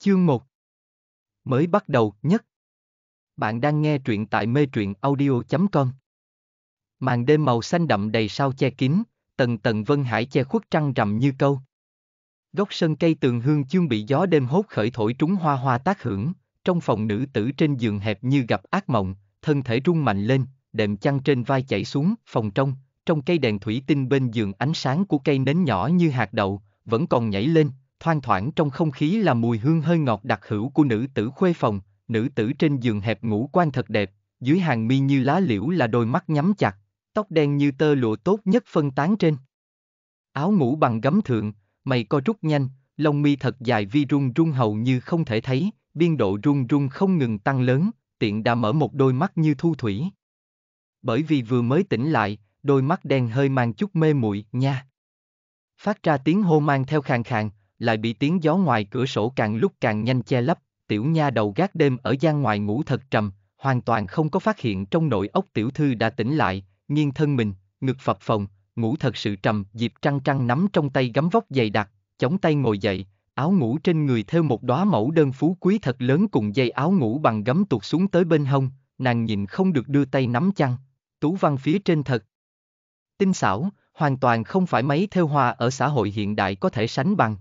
Chương 1 Mới bắt đầu nhất Bạn đang nghe truyện tại mê truyện audio.com Màn đêm màu xanh đậm đầy sao che kín, tầng tầng vân hải che khuất trăng rằm như câu. Góc sân cây tường hương chương bị gió đêm hốt khởi thổi trúng hoa hoa tác hưởng, trong phòng nữ tử trên giường hẹp như gặp ác mộng, thân thể rung mạnh lên, đệm chăn trên vai chảy xuống, phòng trong, trong cây đèn thủy tinh bên giường ánh sáng của cây nến nhỏ như hạt đậu, vẫn còn nhảy lên, thoang thoảng trong không khí là mùi hương hơi ngọt đặc hữu của nữ tử khuê phòng, nữ tử trên giường hẹp ngủ quan thật đẹp, dưới hàng mi như lá liễu là đôi mắt nhắm chặt, tóc đen như tơ lụa tốt nhất phân tán trên. Áo ngủ bằng gấm thượng, mày co rút nhanh, lông mi thật dài vi run run hầu như không thể thấy, biên độ run run không ngừng tăng lớn, tiện đã mở một đôi mắt như thu thủy. Bởi vì vừa mới tỉnh lại, đôi mắt đen hơi mang chút mê muội nha. Phát ra tiếng hô mang theo khàn khàn, lại bị tiếng gió ngoài cửa sổ càng lúc càng nhanh che lấp, tiểu nha đầu gác đêm ở gian ngoài ngủ thật trầm, hoàn toàn không có phát hiện trong nội ốc tiểu thư đã tỉnh lại, nghiêng thân mình, ngực phập phồng, ngủ thật sự trầm, Diệp Trăng Trăng nắm trong tay gấm vóc dày đặc, chống tay ngồi dậy, áo ngủ trên người theo một đóa mẫu đơn phú quý thật lớn cùng dây áo ngủ bằng gấm tuột xuống tới bên hông, nàng nhìn không được đưa tay nắm chăn, tú văn phía trên thật. Tinh xảo, hoàn toàn không phải mấy theo hoa ở xã hội hiện đại có thể sánh bằng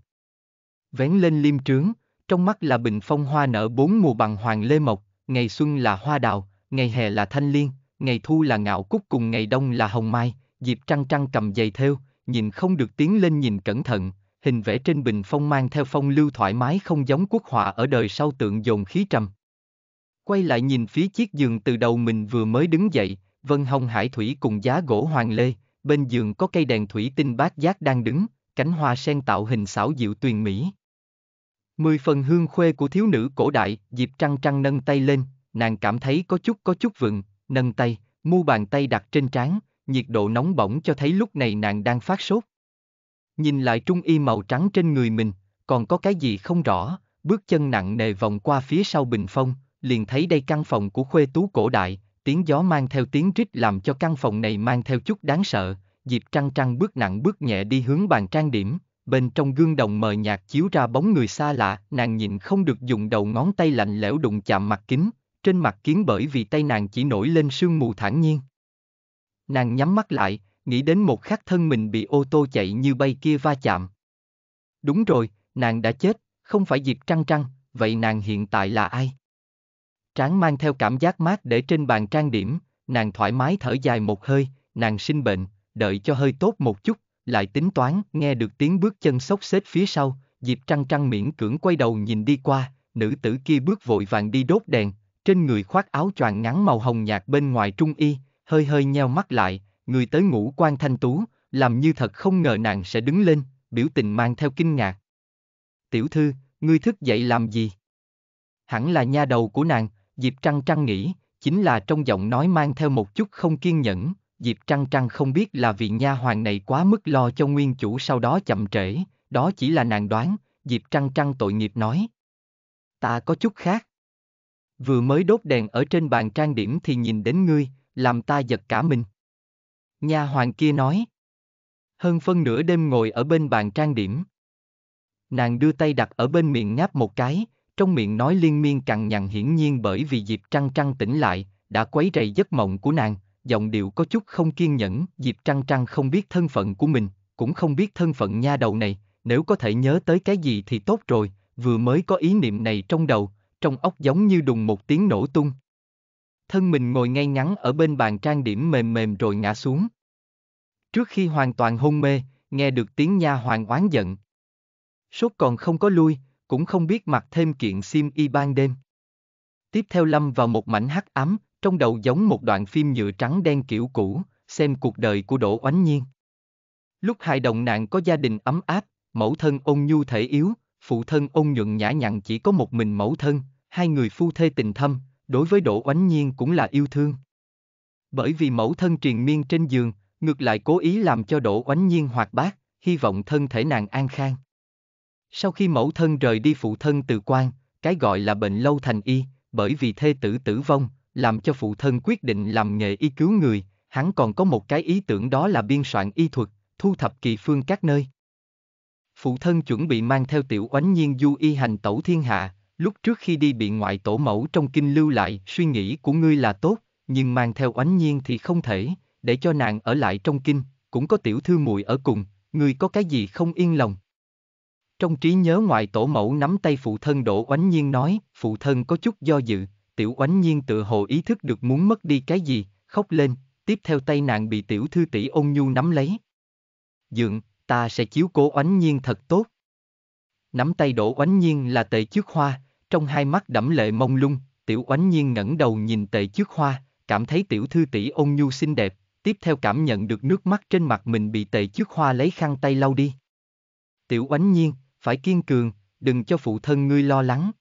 vén lên liêm trướng, trong mắt là bình phong hoa nở bốn mùa bằng hoàng lê mộc, ngày xuân là hoa đào, ngày hè là thanh liên, ngày thu là ngạo cúc cùng ngày đông là hồng mai, Diệp Trăng Trăng cầm giày theo, nhìn không được tiến lên nhìn cẩn thận, hình vẽ trên bình phong mang theo phong lưu thoải mái không giống quốc họa ở đời sau tượng dồn khí trầm. Quay lại nhìn phía chiếc giường từ đầu mình vừa mới đứng dậy, Vân Hồng Hải Thủy cùng giá gỗ hoàng lê, bên giường có cây đèn thủy tinh bát giác đang đứng, cánh hoa sen tạo hình xảo diệu tuyền mỹ. Mười phần hương khuê của thiếu nữ cổ đại, Diệp Trăng Trăng nâng tay lên, nàng cảm thấy có chút có chút vựng, nâng tay, mu bàn tay đặt trên trán, nhiệt độ nóng bỏng cho thấy lúc này nàng đang phát sốt. Nhìn lại trung y màu trắng trên người mình, còn có cái gì không rõ, bước chân nặng nề vòng qua phía sau bình phong, liền thấy đây căn phòng của khuê tú cổ đại, tiếng gió mang theo tiếng rít làm cho căn phòng này mang theo chút đáng sợ, Diệp Trăng Trăng bước nặng bước nhẹ đi hướng bàn trang điểm, bên trong gương đồng mờ nhạt chiếu ra bóng người xa lạ, nàng nhìn không được dùng đầu ngón tay lạnh lẽo đụng chạm mặt kính, trên mặt kiến bởi vì tay nàng chỉ nổi lên sương mù thản nhiên. Nàng nhắm mắt lại, nghĩ đến một khắc thân mình bị ô tô chạy như bay kia va chạm. Đúng rồi, nàng đã chết, không phải Diệp Trăng Trăng, vậy nàng hiện tại là ai? Tráng mang theo cảm giác mát để trên bàn trang điểm, nàng thoải mái thở dài một hơi, nàng sinh bệnh, đợi cho hơi tốt một chút, lại tính toán, nghe được tiếng bước chân sốc xếp phía sau, Diệp Trăng Trăng miễn cưỡng quay đầu nhìn đi qua, nữ tử kia bước vội vàng đi đốt đèn, trên người khoác áo choàng ngắn màu hồng nhạt bên ngoài trung y, hơi hơi nheo mắt lại, người tới ngủ quan thanh tú, làm như thật không ngờ nàng sẽ đứng lên, biểu tình mang theo kinh ngạc. Tiểu thư, ngươi thức dậy làm gì? Hẳn là nha đầu của nàng, Diệp Trăng Trăng nghĩ, chính là trong giọng nói mang theo một chút không kiên nhẫn, Diệp Trăng Trăng không biết là vì nha hoàng này quá mức lo cho nguyên chủ sau đó chậm trễ, đó chỉ là nàng đoán, Diệp Trăng Trăng tội nghiệp nói. Ta có chút khác. Vừa mới đốt đèn ở trên bàn trang điểm thì nhìn đến ngươi, làm ta giật cả mình. Nha hoàng kia nói. Hơn phân nửa đêm ngồi ở bên bàn trang điểm. Nàng đưa tay đặt ở bên miệng ngáp một cái, trong miệng nói liên miên cằn nhằn hiển nhiên bởi vì Diệp Trăng Trăng tỉnh lại, đã quấy rầy giấc mộng của nàng, giọng điệu có chút không kiên nhẫn, Diệp Trăng Trăng không biết thân phận của mình, cũng không biết thân phận nha đầu này, nếu có thể nhớ tới cái gì thì tốt rồi, vừa mới có ý niệm này trong đầu, trong óc giống như đùng một tiếng nổ tung. Thân mình ngồi ngay ngắn ở bên bàn trang điểm mềm mềm rồi ngã xuống. Trước khi hoàn toàn hôn mê, nghe được tiếng nha hoàng oán giận. Sốt còn không có lui, cũng không biết mặc thêm kiện sim y ban đêm. Tiếp theo lâm vào một mảnh hắc ám, trong đầu giống một đoạn phim nhựa trắng đen kiểu cũ, xem cuộc đời của Đỗ Oánh Nhiên. Lúc hai đồng nạn có gia đình ấm áp, mẫu thân ôn nhu thể yếu, phụ thân ôn nhuận nhã nhặn chỉ có một mình mẫu thân, hai người phu thê tình thâm, đối với Đỗ Oánh Nhiên cũng là yêu thương. Bởi vì mẫu thân triền miên trên giường, ngược lại cố ý làm cho Đỗ Oánh Nhiên hoạt bát, hy vọng thân thể nàng an khang. Sau khi mẫu thân rời đi phụ thân từ quan, cái gọi là bệnh lâu thành y, bởi vì thê tử tử vong, làm cho phụ thân quyết định làm nghề y cứu người, hắn còn có một cái ý tưởng đó là biên soạn y thuật, thu thập kỳ phương các nơi. Phụ thân chuẩn bị mang theo tiểu oánh nhiên du y hành tẩu thiên hạ, lúc trước khi đi bị ngoại tổ mẫu trong kinh lưu lại, suy nghĩ của ngươi là tốt, nhưng mang theo oánh nhiên thì không thể, để cho nàng ở lại trong kinh, cũng có tiểu thư muội ở cùng, ngươi có cái gì không yên lòng. Trong trí nhớ ngoại tổ mẫu nắm tay phụ thân đổ oánh nhiên nói, phụ thân có chút do dự, tiểu oánh nhiên tự hồ ý thức được muốn mất đi cái gì, khóc lên, tiếp theo tay nàng bị tiểu thư tỷ ôn nhu nắm lấy. Dượng, ta sẽ chiếu cố oánh nhiên thật tốt. Nắm tay đổ oánh nhiên là tề trước hoa, trong hai mắt đẫm lệ mông lung, tiểu oánh nhiên ngẩng đầu nhìn tề trước hoa, cảm thấy tiểu thư tỷ ôn nhu xinh đẹp, tiếp theo cảm nhận được nước mắt trên mặt mình bị tề trước hoa lấy khăn tay lau đi. Tiểu oánh nhiên, phải kiên cường, đừng cho phụ thân ngươi lo lắng.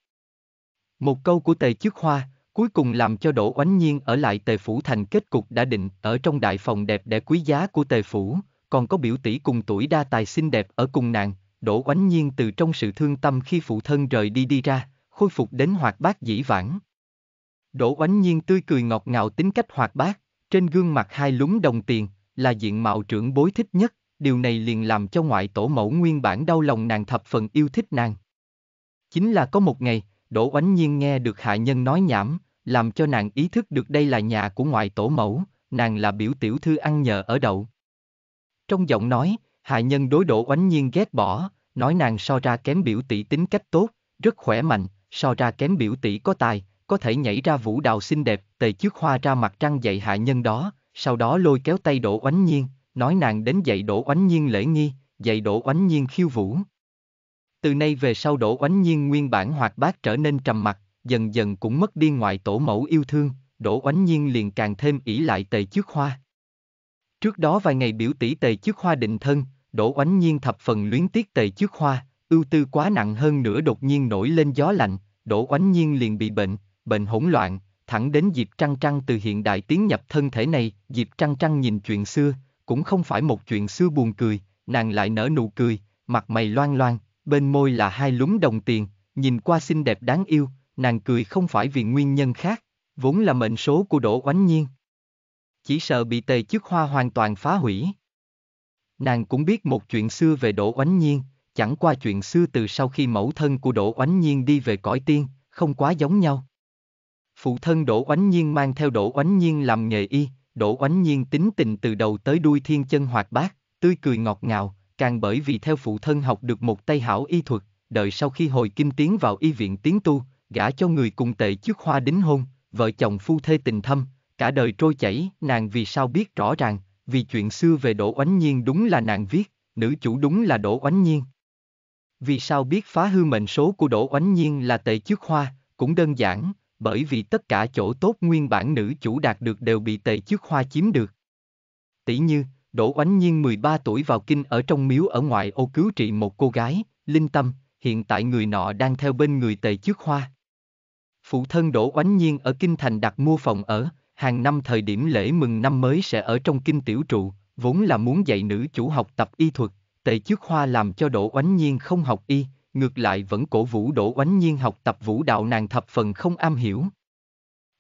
Một câu của Tề Chức Hoa, cuối cùng làm cho Đỗ Oánh Nhiên ở lại Tề Phủ thành kết cục đã định ở trong đại phòng đẹp đẽ quý giá của Tề Phủ, còn có biểu tỷ cùng tuổi đa tài xinh đẹp ở cùng nàng, Đỗ Oánh Nhiên từ trong sự thương tâm khi phụ thân rời đi đi ra, khôi phục đến hoạt bát dĩ vãng. Đỗ Oánh Nhiên tươi cười ngọt ngào tính cách hoạt bát, trên gương mặt hai lúng đồng tiền, là diện mạo trưởng bối thích nhất, điều này liền làm cho ngoại tổ mẫu nguyên bản đau lòng nàng thập phần yêu thích nàng. Chính là có một ngày, Đỗ Oánh Nhiên nghe được hạ nhân nói nhảm, làm cho nàng ý thức được đây là nhà của ngoại tổ mẫu, nàng là biểu tiểu thư ăn nhờ ở đậu. Trong giọng nói, hạ nhân đối Đỗ Oánh Nhiên ghét bỏ, nói nàng so ra kém biểu tỷ tính cách tốt, rất khỏe mạnh, so ra kém biểu tỷ có tài, có thể nhảy ra vũ đạo xinh đẹp, tề trước hoa ra mặt trăng dạy hạ nhân đó, sau đó lôi kéo tay Đỗ Oánh Nhiên, nói nàng đến dạy Đỗ Oánh Nhiên lễ nghi, dạy Đỗ Oánh Nhiên khiêu vũ. Từ nay về sau đổ oánh nhiên nguyên bản hoạt bát trở nên trầm mặc, dần dần cũng mất đi ngoại tổ mẫu yêu thương, đổ oánh nhiên liền càng thêm ỷ lại tề trước hoa. Trước đó vài ngày biểu tỷ tề trước hoa định thân, đổ oánh nhiên thập phần luyến tiếc tề trước hoa, ưu tư quá nặng hơn nữa đột nhiên nổi lên gió lạnh, đổ oánh nhiên liền bị bệnh, bệnh hỗn loạn, thẳng đến Diệp Trăng Trăng từ hiện đại tiến nhập thân thể này, Diệp Trăng Trăng nhìn chuyện xưa, cũng không phải một chuyện xưa buồn cười, nàng lại nở nụ cười, mặt mày loan loan, bên môi là hai lúm đồng tiền, nhìn qua xinh đẹp đáng yêu, nàng cười không phải vì nguyên nhân khác, vốn là mệnh số của Đỗ Oánh Nhiên. Chỉ sợ bị tề chức hoa hoàn toàn phá hủy. Nàng cũng biết một chuyện xưa về Đỗ Oánh Nhiên, chẳng qua chuyện xưa từ sau khi mẫu thân của Đỗ Oánh Nhiên đi về cõi tiên, không quá giống nhau. Phụ thân Đỗ Oánh Nhiên mang theo Đỗ Oánh Nhiên làm nghề y, Đỗ Oánh Nhiên tính tình từ đầu tới đuôi thiên chân hoạt bát, tươi cười ngọt ngào, càng bởi vì theo phụ thân học được một tay hảo y thuật, đợi sau khi hồi kinh tiến vào y viện tiến tu, gả cho người cùng tệ trước hoa đính hôn, vợ chồng phu thê tình thâm, cả đời trôi chảy, nàng vì sao biết rõ ràng, vì chuyện xưa về Đỗ Oánh Nhiên đúng là nàng viết, nữ chủ đúng là Đỗ Oánh Nhiên. Vì sao biết phá hư mệnh số của Đỗ Oánh Nhiên là tệ trước hoa, cũng đơn giản, bởi vì tất cả chỗ tốt nguyên bản nữ chủ đạt được đều bị tệ trước hoa chiếm được. Tỷ như, Đỗ Oánh Nhiên 13 tuổi vào kinh ở trong miếu ở ngoại ô cứu trị một cô gái, Linh Tâm, hiện tại người nọ đang theo bên người tề trước hoa. Phụ thân Đỗ Oánh Nhiên ở Kinh Thành đặt mua phòng ở, hàng năm thời điểm lễ mừng năm mới sẽ ở trong kinh tiểu trụ, vốn là muốn dạy nữ chủ học tập y thuật, tề trước hoa làm cho Đỗ Oánh Nhiên không học y, ngược lại vẫn cổ vũ Đỗ Oánh Nhiên học tập vũ đạo nàng thập phần không am hiểu.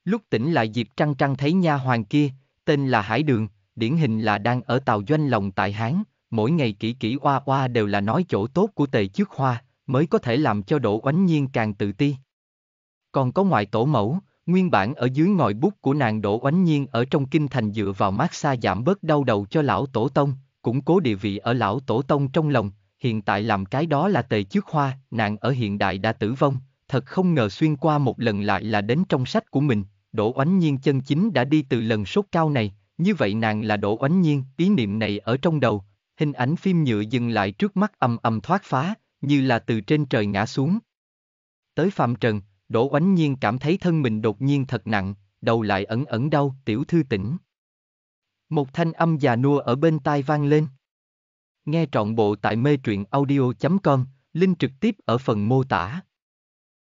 Lúc tỉnh lại dịp Trăng Trăng thấy nha hoàng kia, tên là Hải Đường, điển hình là đang ở tàu doanh lòng tại Hán, mỗi ngày kỹ kỹ oa oa đều là nói chỗ tốt của tề trước hoa, mới có thể làm cho Đỗ Oánh Nhiên càng tự ti. Còn có ngoại tổ mẫu, nguyên bản ở dưới ngòi bút của nàng Đỗ Oánh Nhiên ở trong kinh thành dựa vào mát xa giảm bớt đau đầu cho lão tổ tông, củng cố địa vị ở lão tổ tông trong lòng, hiện tại làm cái đó là tề trước hoa, nàng ở hiện đại đã tử vong, thật không ngờ xuyên qua một lần lại là đến trong sách của mình, Đỗ Oánh Nhiên chân chính đã đi từ lần sốt cao này, như vậy nàng là Đỗ Oánh Nhiên, ý niệm này ở trong đầu, hình ảnh phim nhựa dừng lại trước mắt âm âm thoát phá, như là từ trên trời ngã xuống. Tới Phạm Trần, Đỗ Oánh Nhiên cảm thấy thân mình đột nhiên thật nặng, đầu lại ẩn ẩn đau, tiểu thư tỉnh. Một thanh âm già nua ở bên tai vang lên. Nghe trọn bộ tại mê truyện audio.com, link trực tiếp ở phần mô tả.